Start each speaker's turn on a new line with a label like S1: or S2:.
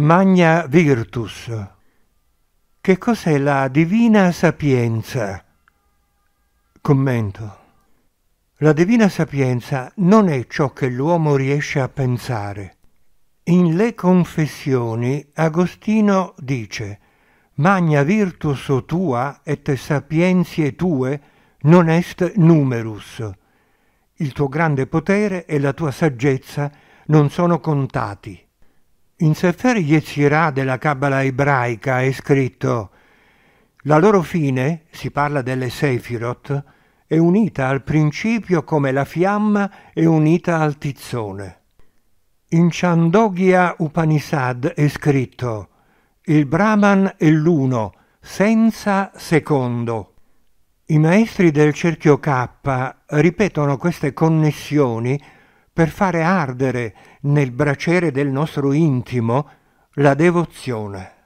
S1: Magna Virtus. Che cos'è la divina sapienza? Commento. La divina sapienza non è ciò che l'uomo riesce a pensare. In Le Confessioni Agostino dice Magna virtus tua et sapienzie tue non est numerus. Il tuo grande potere e la tua saggezza non sono contati. In Sefer Yetzirah della Kabbalah ebraica è scritto «La loro fine, si parla delle Sefirot, è unita al principio come la fiamma è unita al tizzone». In Chandogya Upanishad è scritto «Il Brahman è l'uno, senza secondo». I maestri del cerchio K ripetono queste connessioni per fare ardere nel braciere del nostro intimo la devozione.